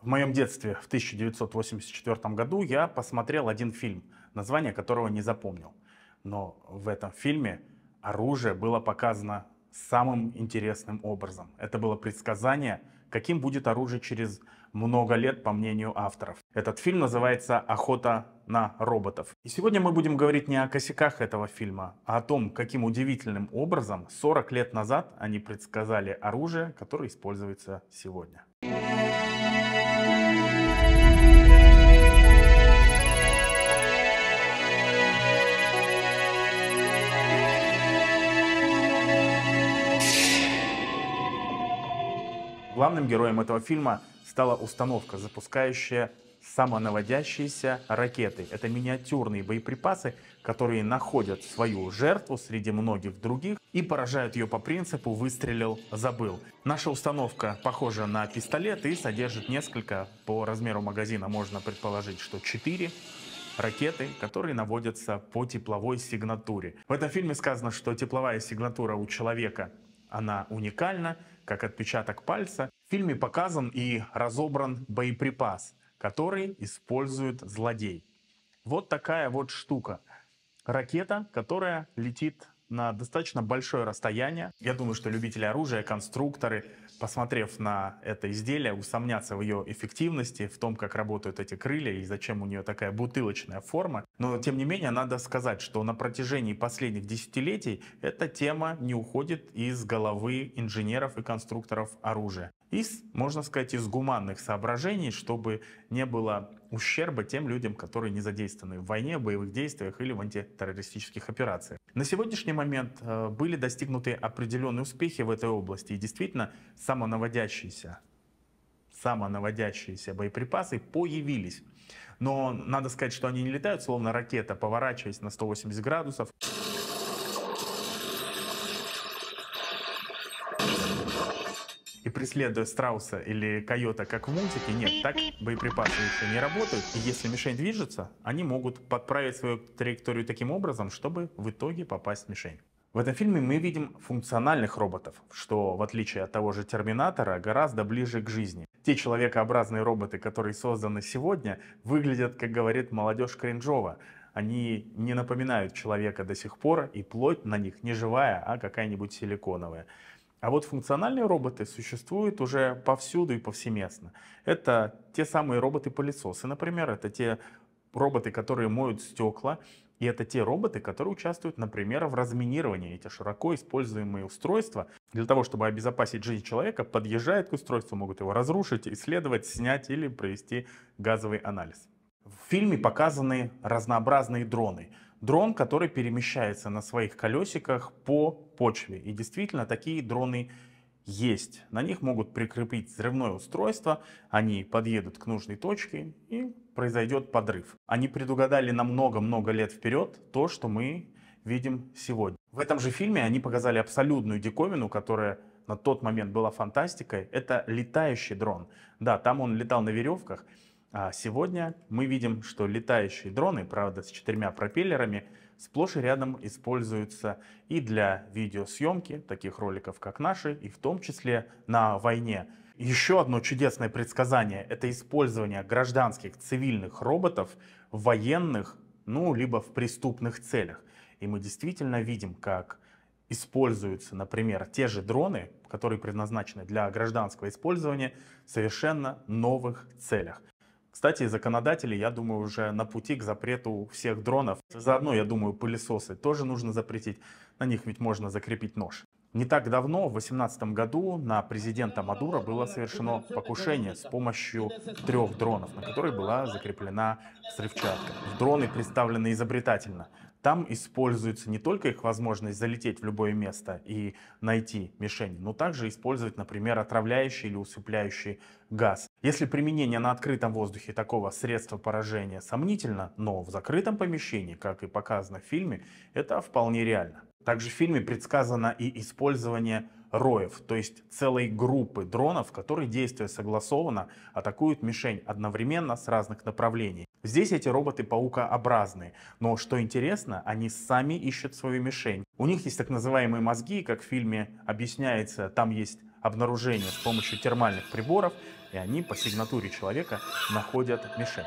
В моем детстве, в 1984 году, я посмотрел один фильм, название которого не запомнил. Но в этом фильме оружие было показано самым интересным образом. Это было предсказание, каким будет оружие через много лет, по мнению авторов. Этот фильм называется «Охота на роботов». И сегодня мы будем говорить не о косяках этого фильма, а о том, каким удивительным образом 40 лет назад они предсказали оружие, которое используется сегодня. главным героем этого фильма стала установка, запускающая самонаводящиеся ракеты. Это миниатюрные боеприпасы, которые находят свою жертву среди многих других и поражают ее по принципу «выстрелил, забыл». Наша установка похожа на пистолет и содержит несколько, по размеру магазина можно предположить, что 4 ракеты, которые наводятся по тепловой сигнатуре. В этом фильме сказано, что тепловая сигнатура у человека, она уникальна, как отпечаток пальца, в фильме показан и разобран боеприпас, который использует злодей. Вот такая вот штука. Ракета, которая летит на достаточно большое расстояние. Я думаю, что любители оружия, конструкторы посмотрев на это изделие, усомняться в ее эффективности, в том, как работают эти крылья и зачем у нее такая бутылочная форма. Но, тем не менее, надо сказать, что на протяжении последних десятилетий эта тема не уходит из головы инженеров и конструкторов оружия из, можно сказать, из гуманных соображений, чтобы не было ущерба тем людям, которые не задействованы в войне, в боевых действиях или в антитеррористических операциях. На сегодняшний момент э, были достигнуты определенные успехи в этой области, и действительно самонаводящиеся, самонаводящиеся боеприпасы появились. Но надо сказать, что они не летают, словно ракета, поворачиваясь на 180 градусов. и преследуя страуса или койота, как в мультике, нет, так боеприпасы еще не работают. И если мишень движется, они могут подправить свою траекторию таким образом, чтобы в итоге попасть в мишень. В этом фильме мы видим функциональных роботов, что, в отличие от того же Терминатора, гораздо ближе к жизни. Те человекообразные роботы, которые созданы сегодня, выглядят, как говорит молодежь Кринжова. Они не напоминают человека до сих пор, и плоть на них не живая, а какая-нибудь силиконовая. А вот функциональные роботы существуют уже повсюду и повсеместно. Это те самые роботы-пылесосы, например, это те роботы, которые моют стекла, и это те роботы, которые участвуют, например, в разминировании. Эти широко используемые устройства для того, чтобы обезопасить жизнь человека, подъезжают к устройству, могут его разрушить, исследовать, снять или провести газовый анализ. В фильме показаны разнообразные дроны дрон, который перемещается на своих колесиках по почве. И действительно, такие дроны есть. На них могут прикрепить взрывное устройство, они подъедут к нужной точке и произойдет подрыв. Они предугадали на много-много лет вперед то, что мы видим сегодня. В этом же фильме они показали абсолютную диковину, которая на тот момент была фантастикой. Это летающий дрон. Да, там он летал на веревках, а сегодня мы видим, что летающие дроны, правда, с четырьмя пропеллерами, сплошь и рядом используются и для видеосъемки, таких роликов, как наши, и в том числе на войне. Еще одно чудесное предсказание – это использование гражданских цивильных роботов в военных, ну, либо в преступных целях. И мы действительно видим, как используются, например, те же дроны, которые предназначены для гражданского использования, в совершенно новых целях. Кстати, законодатели, я думаю, уже на пути к запрету всех дронов. Заодно, я думаю, пылесосы тоже нужно запретить. На них ведь можно закрепить нож. Не так давно, в 2018 году, на президента Мадура было совершено покушение с помощью трех дронов, на которые была закреплена взрывчатка. Дроны представлены изобретательно. Там используется не только их возможность залететь в любое место и найти мишень, но также использовать, например, отравляющий или усыпляющий газ. Если применение на открытом воздухе такого средства поражения сомнительно, но в закрытом помещении, как и показано в фильме, это вполне реально. Также в фильме предсказано и использование роев, то есть целой группы дронов, которые, действуя согласованно, атакуют мишень одновременно с разных направлений. Здесь эти роботы паукообразные, но что интересно, они сами ищут свою мишень. У них есть так называемые мозги, как в фильме объясняется, там есть обнаружение с помощью термальных приборов, и они по сигнатуре человека находят мишень.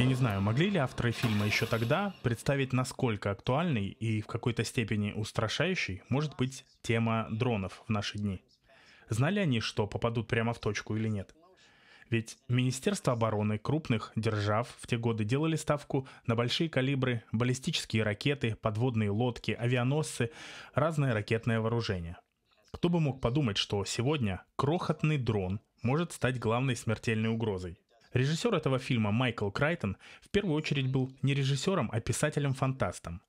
Я не знаю, могли ли авторы фильма еще тогда представить, насколько актуальной и в какой-то степени устрашающей может быть тема дронов в наши дни? Знали они, что попадут прямо в точку или нет? Ведь Министерство обороны крупных держав в те годы делали ставку на большие калибры, баллистические ракеты, подводные лодки, авианосцы, разное ракетное вооружение. Кто бы мог подумать, что сегодня крохотный дрон может стать главной смертельной угрозой? Режиссер этого фильма Майкл Крайтон в первую очередь был не режиссером, а писателем-фантастом.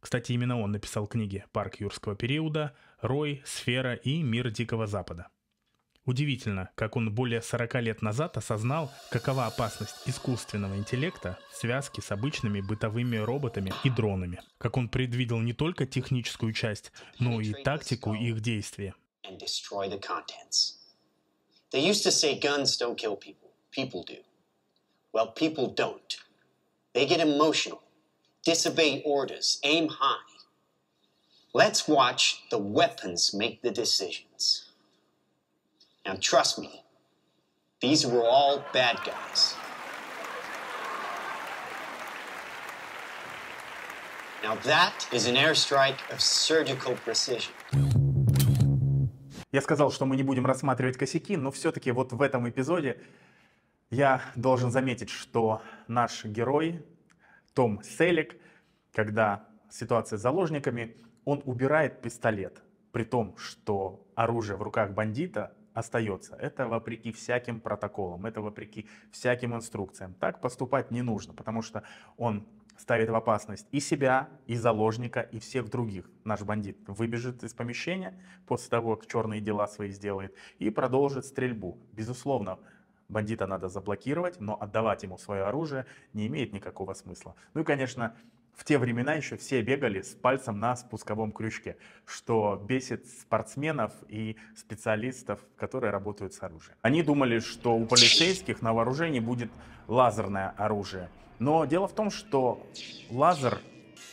Кстати, именно он написал книги «Парк юрского периода», «Рой», «Сфера» и «Мир Дикого Запада». Удивительно, как он более 40 лет назад осознал, какова опасность искусственного интеллекта в связке с обычными бытовыми роботами и дронами. Как он предвидел не только техническую часть, но и тактику их действия. They used to say guns don't kill people. People do. Well, people don't. They get emotional, disobey orders, aim high. Let's watch the weapons make the decisions. Now, trust me, these were all bad guys. Now, that is an airstrike of surgical precision. Я сказал, что мы не будем рассматривать косяки, но все-таки вот в этом эпизоде я должен заметить, что наш герой Том Селик, когда ситуация с заложниками, он убирает пистолет, при том, что оружие в руках бандита остается. Это вопреки всяким протоколам, это вопреки всяким инструкциям. Так поступать не нужно, потому что он ставит в опасность и себя, и заложника, и всех других. Наш бандит выбежит из помещения после того, как черные дела свои сделает, и продолжит стрельбу. Безусловно, бандита надо заблокировать, но отдавать ему свое оружие не имеет никакого смысла. Ну и, конечно, в те времена еще все бегали с пальцем на спусковом крючке, что бесит спортсменов и специалистов, которые работают с оружием. Они думали, что у полицейских на вооружении будет лазерное оружие. Но дело в том, что лазер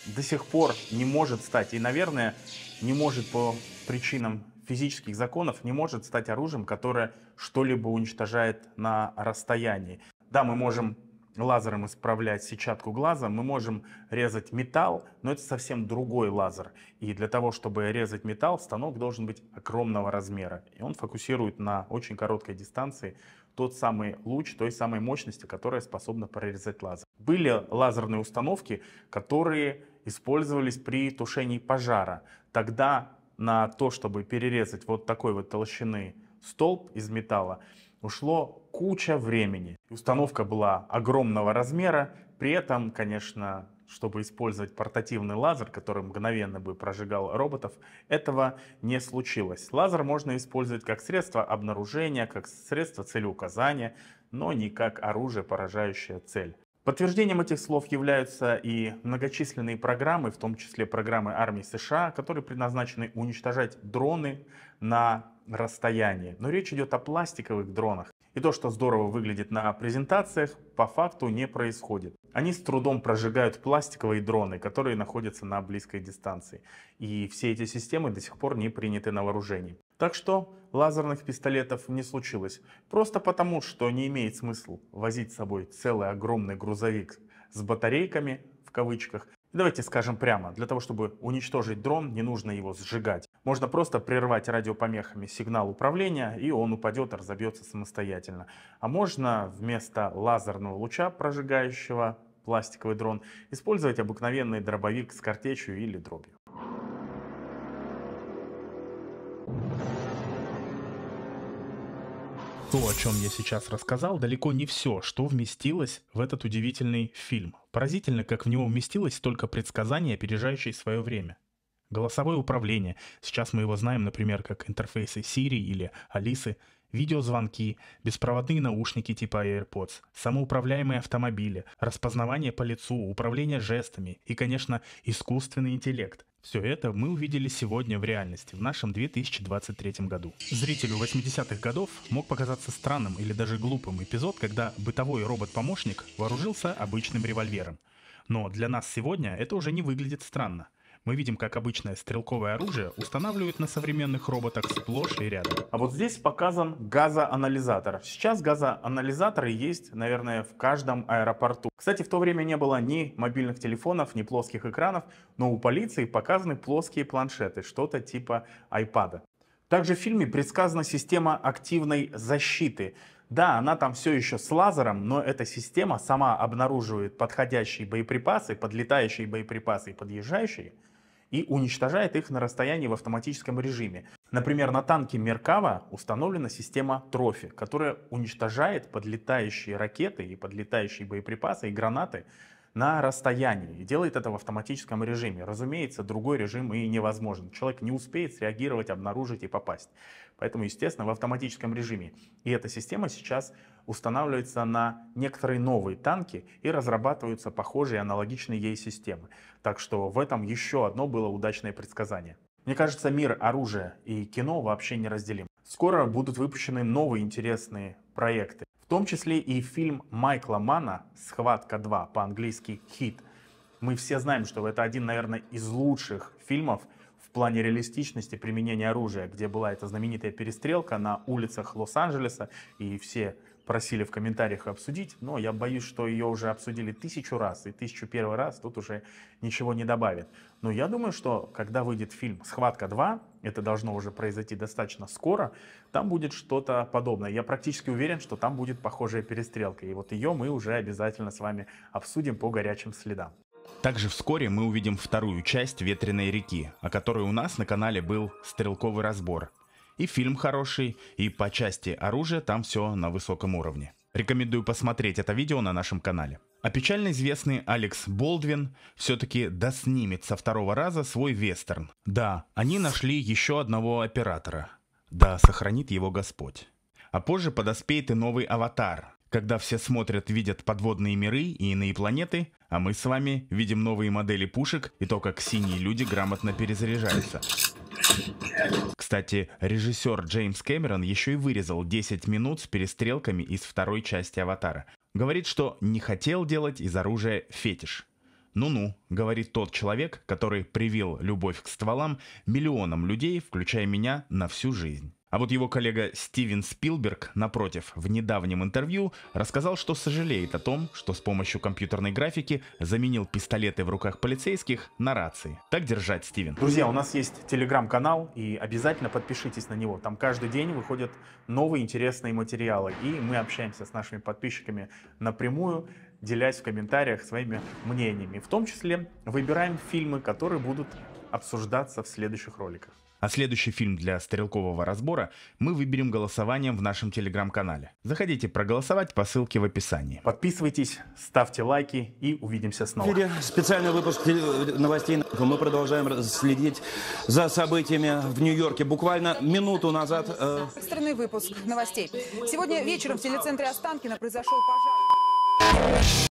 до сих пор не может стать и, наверное, не может по причинам физических законов не может стать оружием, которое что-либо уничтожает на расстоянии. Да, мы можем лазером исправлять сетчатку глаза, мы можем резать металл, но это совсем другой лазер. И для того, чтобы резать металл, станок должен быть огромного размера. И он фокусирует на очень короткой дистанции тот самый луч той самой мощности, которая способна прорезать лазер. Были лазерные установки, которые использовались при тушении пожара. Тогда на то, чтобы перерезать вот такой вот толщины столб из металла, ушло куча времени. Установка была огромного размера, при этом, конечно, чтобы использовать портативный лазер, который мгновенно бы прожигал роботов, этого не случилось. Лазер можно использовать как средство обнаружения, как средство целеуказания, но не как оружие, поражающее цель. Подтверждением этих слов являются и многочисленные программы, в том числе программы армии США, которые предназначены уничтожать дроны на расстоянии. Но речь идет о пластиковых дронах, и то, что здорово выглядит на презентациях, по факту не происходит. Они с трудом прожигают пластиковые дроны, которые находятся на близкой дистанции. И все эти системы до сих пор не приняты на вооружение. Так что лазерных пистолетов не случилось. Просто потому, что не имеет смысла возить с собой целый огромный грузовик с батарейками, в кавычках, Давайте скажем прямо, для того, чтобы уничтожить дрон, не нужно его сжигать. Можно просто прервать радиопомехами сигнал управления, и он упадет, разобьется самостоятельно. А можно вместо лазерного луча, прожигающего пластиковый дрон, использовать обыкновенный дробовик с картечью или дробью. То, о чем я сейчас рассказал, далеко не все, что вместилось в этот удивительный фильм. Поразительно, как в него вместилось только предсказание, опережающее свое время. Голосовое управление, сейчас мы его знаем, например, как интерфейсы Siri или Алисы, видеозвонки, беспроводные наушники типа AirPods, самоуправляемые автомобили, распознавание по лицу, управление жестами и, конечно, искусственный интеллект – все это мы увидели сегодня в реальности, в нашем 2023 году. Зрителю 80-х годов мог показаться странным или даже глупым эпизод, когда бытовой робот-помощник вооружился обычным револьвером. Но для нас сегодня это уже не выглядит странно – мы видим, как обычное стрелковое оружие устанавливают на современных роботах сплошь и рядом. А вот здесь показан газоанализатор. Сейчас газоанализаторы есть, наверное, в каждом аэропорту. Кстати, в то время не было ни мобильных телефонов, ни плоских экранов, но у полиции показаны плоские планшеты, что-то типа iPad. Также в фильме предсказана система активной защиты. Да, она там все еще с лазером, но эта система сама обнаруживает подходящие боеприпасы, подлетающие боеприпасы и подъезжающие, и уничтожает их на расстоянии в автоматическом режиме. Например, на танке Меркава установлена система Трофи, которая уничтожает подлетающие ракеты и подлетающие боеприпасы и гранаты на расстоянии и делает это в автоматическом режиме. Разумеется, другой режим и невозможен. Человек не успеет среагировать, обнаружить и попасть. Поэтому, естественно, в автоматическом режиме. И эта система сейчас устанавливается на некоторые новые танки и разрабатываются похожие аналогичные ей системы. Так что в этом еще одно было удачное предсказание. Мне кажется, мир оружия и кино вообще неразделим. Скоро будут выпущены новые интересные проекты том числе и фильм Майкла Мана «Схватка 2», по-английски «Хит». Мы все знаем, что это один, наверное, из лучших фильмов в плане реалистичности применения оружия, где была эта знаменитая перестрелка на улицах Лос-Анджелеса, и все просили в комментариях обсудить, но я боюсь, что ее уже обсудили тысячу раз, и тысячу первый раз тут уже ничего не добавит. Но я думаю, что когда выйдет фильм «Схватка 2», это должно уже произойти достаточно скоро, там будет что-то подобное. Я практически уверен, что там будет похожая перестрелка, и вот ее мы уже обязательно с вами обсудим по горячим следам. Также вскоре мы увидим вторую часть «Ветреной реки», о которой у нас на канале был стрелковый разбор. И фильм хороший, и по части оружия там все на высоком уровне. Рекомендую посмотреть это видео на нашем канале. А печально известный Алекс Болдвин все-таки доснимет со второго раза свой вестерн. Да, они нашли еще одного оператора. Да, сохранит его Господь. А позже подоспеет и новый аватар, когда все смотрят, видят подводные миры и иные планеты, а мы с вами видим новые модели пушек и то, как синие люди грамотно перезаряжаются. Кстати, режиссер Джеймс Кэмерон еще и вырезал 10 минут с перестрелками из второй части «Аватара», Говорит, что не хотел делать из оружия фетиш. «Ну-ну», — говорит тот человек, который привил любовь к стволам миллионам людей, включая меня, на всю жизнь. А вот его коллега Стивен Спилберг, напротив, в недавнем интервью рассказал, что сожалеет о том, что с помощью компьютерной графики заменил пистолеты в руках полицейских на рации. Так держать, Стивен. Друзья, у нас есть телеграм-канал, и обязательно подпишитесь на него. Там каждый день выходят новые интересные материалы, и мы общаемся с нашими подписчиками напрямую делясь в комментариях своими мнениями. В том числе выбираем фильмы, которые будут обсуждаться в следующих роликах. А следующий фильм для стрелкового разбора мы выберем голосованием в нашем телеграм-канале. Заходите проголосовать по ссылке в описании. Подписывайтесь, ставьте лайки и увидимся снова. Специальный выпуск новостей. Мы продолжаем следить за событиями в Нью-Йорке. Буквально минуту назад... Э... Экстренный выпуск новостей. Сегодня вечером в телецентре Останкино произошел пожар.